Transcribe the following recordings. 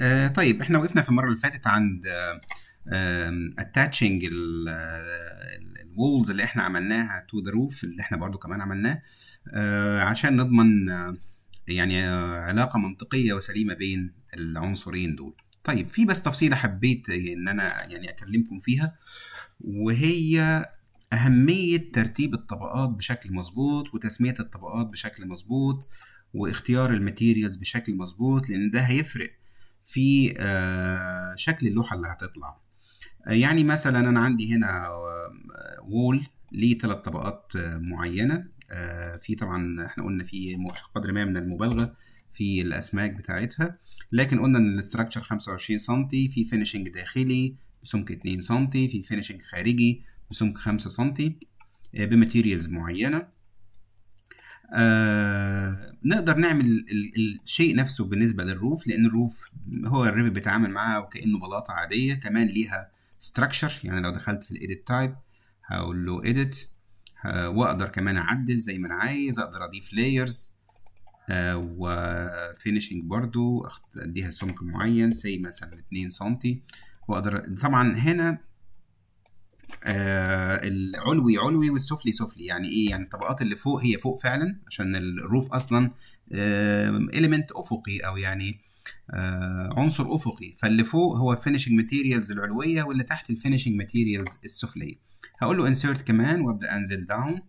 آه، طيب احنا وقفنا في المره اللي فاتت عند اتاتشنج آه، الوولز آه، اللي احنا عملناها تو ذا روف اللي احنا برضو كمان عملناه عشان نضمن يعني علاقه منطقيه وسليمه بين العنصرين دول طيب في بس تفصيله حبيت ان انا يعني اكلمكم فيها وهي اهميه ترتيب الطبقات بشكل مظبوط وتسميه الطبقات بشكل مظبوط واختيار الماتيريالز بشكل مظبوط لان ده هيفرق في آه، شكل اللوحه اللي هتطلع آه، يعني مثلا انا عندي هنا وول آه، ليه ثلاث طبقات معينه في طبعا احنا قلنا في قدر ما من المبالغه في الاسماك بتاعتها لكن قلنا ان الاستراكشر 25 سم في فينيشنج داخلي بسمك 2 سم في فينيشنج خارجي بسمك 5 سم بماتيريالز معينه نقدر نعمل الشيء نفسه بالنسبه للروف لان الروف هو الريفت بيتعامل معاه وكانه بلاطه عاديه كمان ليها ستراكشر يعني لو دخلت في الايديت تايب هقول له ايديت آه، واقدر كمان اعدل زي ما انا عايز اقدر اضيف لايرز آه، وفينشنج برضو اديها سمك معين زي مثلا 2 سم واقدر طبعا هنا آه، العلوي علوي والسفلي سفلي يعني ايه يعني الطبقات اللي فوق هي فوق فعلا عشان الروف اصلا اليمنت آه، افقي او يعني آه، عنصر افقي فاللي فوق هو الفينشنج ماتيريالز العلويه واللي تحت الفينشنج ماتيريالز السفليه هقول له انسرت كمان وابدا انزل داون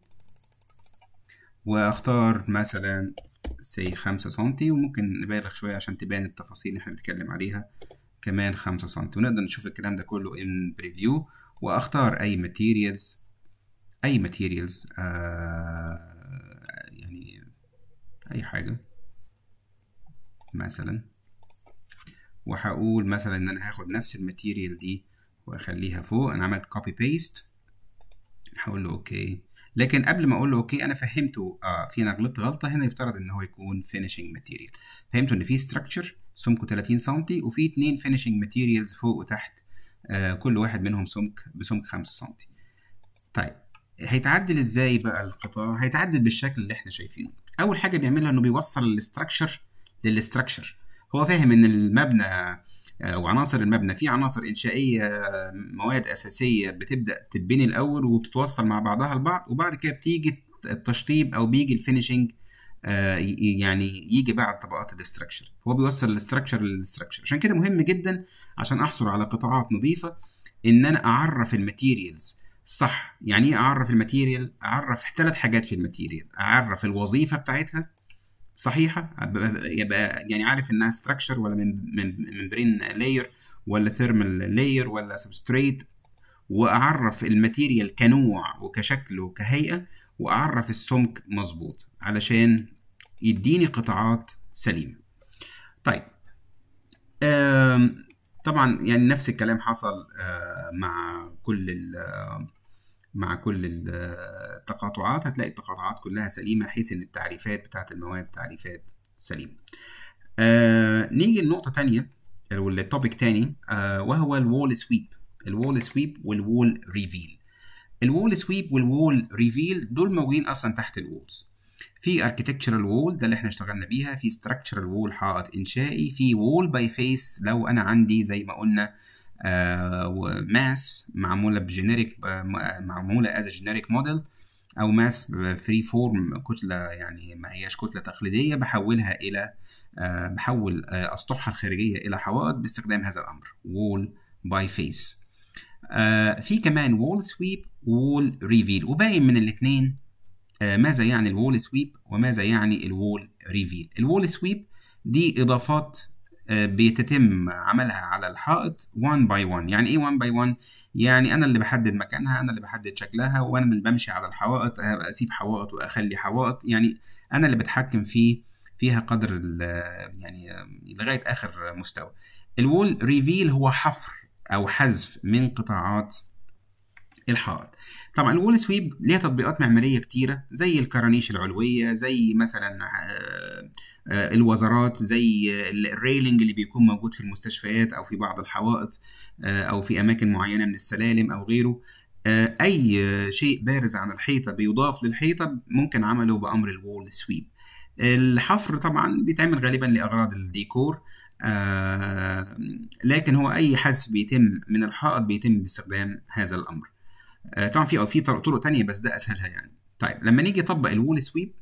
واختار مثلا سي 5 سم وممكن نبالغ شويه عشان تبان التفاصيل اللي احنا بنتكلم عليها كمان 5 سم ونقدر نشوف الكلام ده كله ان بريفيو واختار اي ماتيريالز اي ماتيريالز آه يعني اي حاجه مثلا وهقول مثلا ان انا هاخد نفس الماتيريال دي واخليها فوق انا عملت كوبي بيست هقول له اوكي لكن قبل ما اقول له اوكي انا فهمته آه في انا غلطت غلطه هنا يفترض ان هو يكون فينيشنج ماتيريال فهمته ان في ستراكشر سمكه 30 سم وفي اتنين فينيشنج ماتيريالز فوق وتحت آه، كل واحد منهم سمك بسمك 5 سم طيب هيتعدل ازاي بقى القطاع هيتعدل بالشكل اللي احنا شايفينه اول حاجه بيعملها انه بيوصل الاستراكشر للاستراكشر هو فاهم ان المبنى او آه، عناصر المبنى في عناصر انشائيه مواد اساسيه بتبدا تتبني الاول وبتتوصل مع بعضها البعض وبعد كده بتيجي التشطيب او بيجي الفينشنج آه، يعني يجي بعد طبقات الاستراكشر هو بيوصل الاستراكشر للاستراكشر عشان كده مهم جدا عشان احصل على قطاعات نظيفه ان انا اعرف الماتيريالز صح يعني ايه اعرف الماتيريال اعرف ثلاث حاجات في الماتيريال اعرف الوظيفه بتاعتها صحيحه يبقى يعني عارف انها ستراكشر ولا من من ممبرين لاير ولا ثيرمال لاير ولا سبستريت واعرف الماتيريال كنوع وكشكل وكهيئه واعرف السمك مظبوط علشان يديني قطاعات سليمه طيب طبعا يعني نفس الكلام حصل آه، مع كل آه، مع كل التقاطعات آه، هتلاقي التقاطعات كلها سليمه حيث ان التعريفات بتاعه المواد تعريفات سليمه آه نيجي لنقطه تانية والتوبيك توبيك تاني آه وهو الوول سويب الوول سويب والوول ريفيل الوول سويب والوول ريفيل دول موجودين اصلا تحت الوولز في اركتكتشرال وول ده اللي احنا اشتغلنا بيها في structural وول حائط انشائي في وول باي فيس لو انا عندي زي ما قلنا آه ماس معموله بجينيريك آه،, آه معموله از generic موديل او ماس فري فورم كتله يعني ما هياش كتله تقليديه بحولها الى آه، بحول آه، اسطحها الخارجيه الى حوائط باستخدام هذا الامر وول باي فيس في كمان وول سويب وول ريفيل وباين من الاثنين آه، ماذا يعني الوول سويب وماذا يعني الوول ريفيل الوول سويب دي اضافات آه، بيتتم عملها على الحائط 1 باي 1 يعني ايه 1 باي 1 يعني انا اللي بحدد مكانها انا اللي بحدد شكلها وانا اللي بمشي على الحوائط آه، اسيب حوائط واخلي حوائط يعني انا اللي بتحكم في فيها قدر يعني لغايه اخر مستوى الوول ريفيل هو حفر او حذف من قطاعات الحائط طبعا الوول سويب ليها تطبيقات معماريه كتيره زي الكرانيش العلويه زي مثلا آه، آه، الوزارات زي الريلينج اللي بيكون موجود في المستشفيات او في بعض الحوائط آه، او في اماكن معينه من السلالم او غيره اي شيء بارز عن الحيطه بيضاف للحيطه ممكن عمله بامر الوول سويب الحفر طبعا بيتعمل غالبا لاغراض الديكور لكن هو اي حذف بيتم من الحائط بيتم باستخدام هذا الامر آه، طبعا في في طرق ثانيه بس ده اسهلها يعني طيب لما نيجي نطبق الول سويب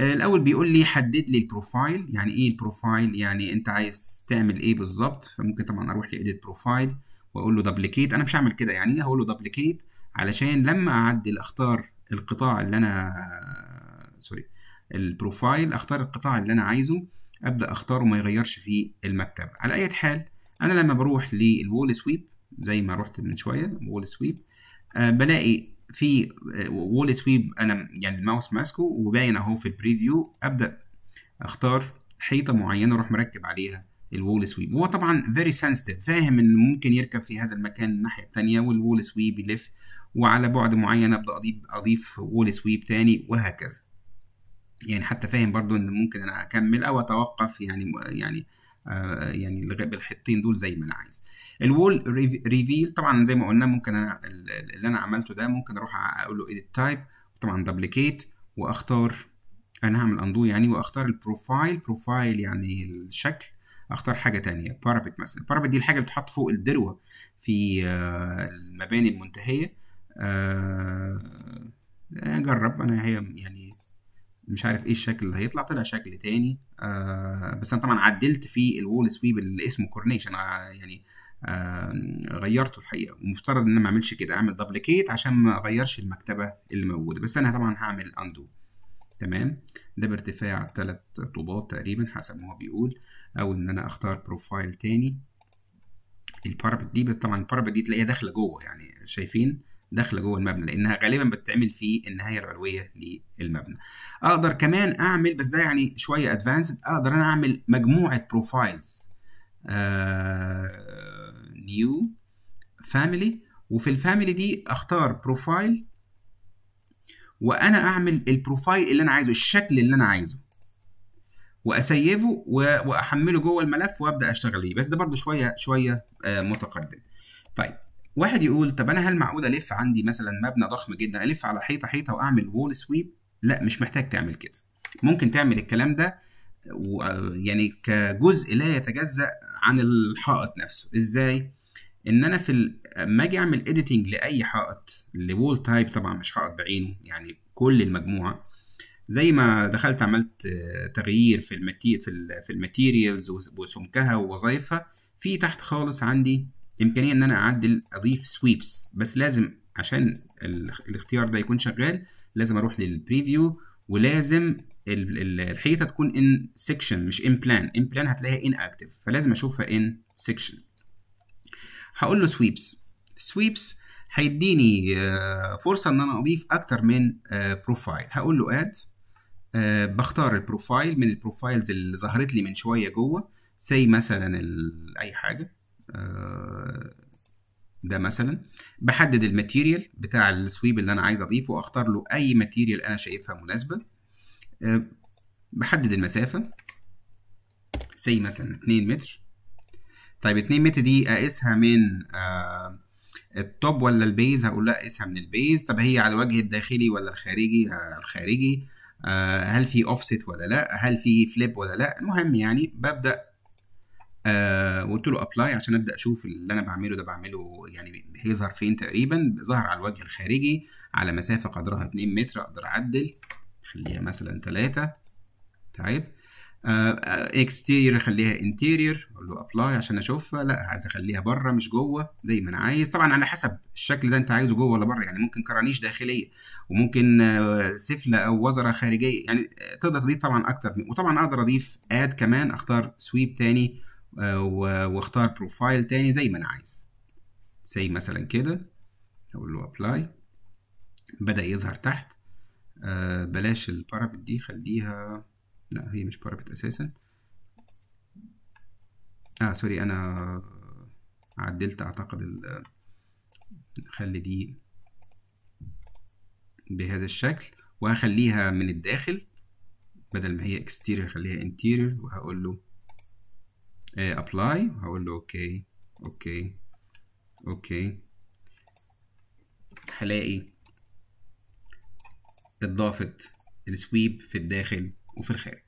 آه، الاول بيقول لي حدد لي البروفايل يعني ايه البروفايل يعني انت عايز تعمل ايه بالظبط فممكن طبعا اروح لاديت بروفايل واقول له دبليكيت انا مش هعمل كده يعني إيه هقول له دبليكيت علشان لما اعدل اختار القطاع اللي انا سوري البروفايل اختار القطاع اللي انا عايزه ابدا اختاره ما يغيرش في المكتب على اي حال انا لما بروح للول سويب زي ما رحت من شويه وول سويب آه، بلاقي في آه، وول سويب انا يعني الماوس ماسكه وباين اهو في البريفيو ابدا اختار حيطه معينه اروح مركب عليها الوول سويب هو طبعا فيري سنسيتيف فاهم ان ممكن يركب في هذا المكان الناحيه الثانيه والوول سويب يلف وعلى بعد معين ابدا اضيف اضيف وول سويب تاني وهكذا يعني حتى فاهم برضو ان ممكن انا اكمل او اتوقف يعني يعني آه، يعني بالحطين دول زي ما انا عايز الوول ريفيل طبعا زي ما قلنا ممكن انا اللي انا عملته ده ممكن اروح اقول له ايديت تايب طبعا دبليكيت واختار انا هعمل اندو يعني واختار البروفايل بروفايل يعني الشكل اختار حاجه تانية بارابيت مثلا البارابيت دي الحاجه اللي بتتحط فوق الدروه في آه، المباني المنتهيه اجرب آه، انا هي يعني مش عارف ايه الشكل اللي هيطلع طلع شكل تاني آه بس انا طبعا عدلت في الوول سويب اللي اسمه كورنيشن آه يعني آه غيرته الحقيقه ومفترض ان انا ما اعملش كده اعمل دبليكيت عشان ما اغيرش المكتبه اللي موجوده بس انا طبعا هعمل اندو تمام ده بارتفاع ثلاث طوبات تقريبا حسب ما هو بيقول او ان انا اختار بروفايل تاني البارابت دي طبعا البارابت دي تلاقيها داخله جوه يعني شايفين داخله جوه المبنى لانها غالبا بتتعمل في النهايه العلويه للمبنى اقدر كمان اعمل بس ده يعني شويه ادفانسد اقدر انا اعمل مجموعه بروفايلز نيو فاميلي وفي الفاميلي دي اختار بروفايل وانا اعمل البروفايل اللي انا عايزه الشكل اللي انا عايزه واسيفه واحمله جوه الملف وابدا اشتغل بيه بس ده برضو شويه شويه آه، متقدم طيب واحد يقول طب انا هل معقول الف عندي مثلا مبنى ضخم جدا الف على حيطه حيطه واعمل وول سويب لا مش محتاج تعمل كده ممكن تعمل الكلام ده يعني كجزء لا يتجزا عن الحائط نفسه ازاي ان انا في لما اجي اعمل اديتنج لاي حائط لوول تايب طبعا مش حائط بعينه يعني كل المجموعه زي ما دخلت عملت تغيير في في الماتيريالز وسمكها ووظائفها في تحت خالص عندي امكانيه ان انا اعدل اضيف سويبس بس لازم عشان الاختيار ده يكون شغال لازم اروح للبريفيو ولازم الحيطه تكون ان سيكشن مش ان بلان ان بلان هتلاقيها ان اكتف فلازم اشوفها ان سيكشن هقول له سويبس سويبس هيديني آه، فرصه ان انا اضيف اكتر من بروفايل آه، هقول له اد آه، بختار البروفايل من البروفايلز اللي ظهرت لي من شويه جوه زي مثلا اي حاجه آه، ده مثلا بحدد الماتيريال بتاع السويب اللي انا عايز اضيفه واختار له اي ماتيريال انا شايفها مناسبه آه، بحدد المسافه سي مثلا 2 متر طيب 2 متر دي اقيسها من آه، التوب ولا البيز هقول لا اقيسها من البيز طب هي على الوجه الداخلي ولا الخارجي الخارجي هل في اوفست ولا لا هل في فليب ولا لا المهم يعني ببدا آه وقلت له ابلاي عشان ابدا اشوف اللي انا بعمله ده بعمله يعني هيظهر فين تقريبا ظهر على الوجه الخارجي على مسافه قدرها 2 متر اقدر اعدل خليها مثلا 3 طيب اكستيرير آه، اخليها انتيرير اقول له ابلاي عشان اشوفها لا عايز اخليها بره مش جوه زي ما انا عايز طبعا على حسب الشكل ده انت عايزه جوه ولا بره يعني ممكن كرانيش داخليه وممكن آه، سفله او وزره خارجيه يعني تقدر تضيف طبعا اكتر وطبعا اقدر اضيف اد كمان اختار سويب تاني آه، واختار بروفايل تاني زي ما انا عايز زي مثلا كده اقول له ابلاي بدا يظهر تحت آه، بلاش البارابت دي خليها لا هي مش بارابت اساسا اه سوري انا عدلت اعتقد ال... خلي دي بهذا الشكل وهخليها من الداخل بدل ما هي اكستيرير خليها انتيرير وهقول له ابلاي هقول له اوكي اوكي اوكي هلاقي اتضافت السويب في الداخل وفي الخارج